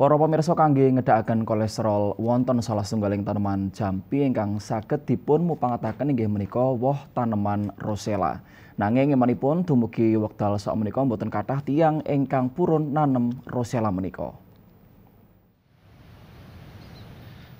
Para pemirsa kangge ngedakaken kolesterol wonten salah setunggaling tanaman jampi ingkang saged dipun mupangataken inggih menika woh tanaman rosella. Nanging emanipun dumugi wekdal sakmenika mboten kathah tiyang ingkang purun nanem rosella menika.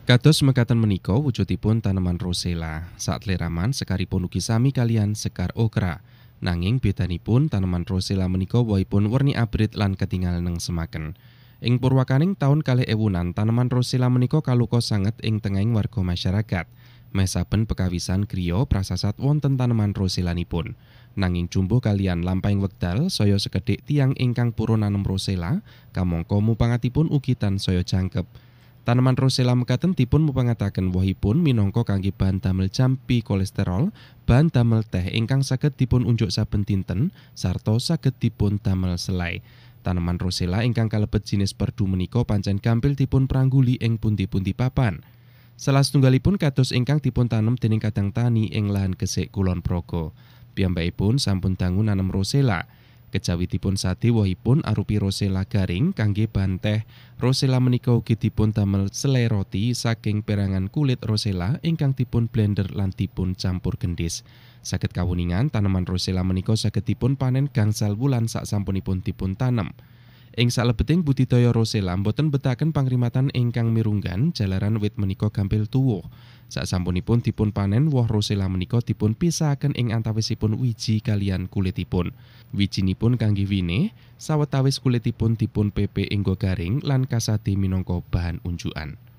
Kados mekaten menika wujudipun tanaman rosella. Saat leraman sekaripun ugi sami kalian sekar okra. Nanging bedanipun tanaman rosella menika wohipun werni abrit lan ketinggalan neng semaken. Ing purwakaning tahun kali ewunan tanaman rosila meniko kaluko sangat ing tengahing warga masyarakat. Mesaben pekawisan griya prasasat wonten tanaman rosellanipun. Nanging jumbo kalian lampahing wekdal soyo sekedik tiang ingkang purun nanem rosila, kamangka mupangatipun ugi soyo jangkep. Tanaman rosella mekaten dipun mupangataken wahipun minongko kangge bahan damel jampi kolesterol, bahan damel teh ingkang saged dipun unjuk saben dinten sarta saged dipun damel selai. Tanaman rosella ingkang kalebet jenis perdu menika pancen gampil dipun prangguli ing pundi-pundi papan. Salah setunggalipun kados ingkang dipun tanem dening kadang tani ing lahan gesek kulon progo. Piyambakipun sampun tangun nanem rosella Kejawitipun sate wohipun arupi rosella garing kangge banteh Rosella menika ugi dipun damel selai roti saking perangan kulit rosella ingkang dipun blender lan dipun campur gendis. sakit kawuningan tanaman rosella menika saged dipun panen gangsal wulan sak sampunipun dipun tanam Ing salebeting budidaya rosella boten betaken pangrimatan ingkang mirunggan jalaran wit menika gampil tuwuh. Sasampunipun dipun panen woh rosella menika dipun pisahaken ing antawisipun wiji kalian kulitipun. Wijinipun kangge winih, sawetawis kulitipun dipun pepe inggo garing lan kasati minangka bahan unjuan.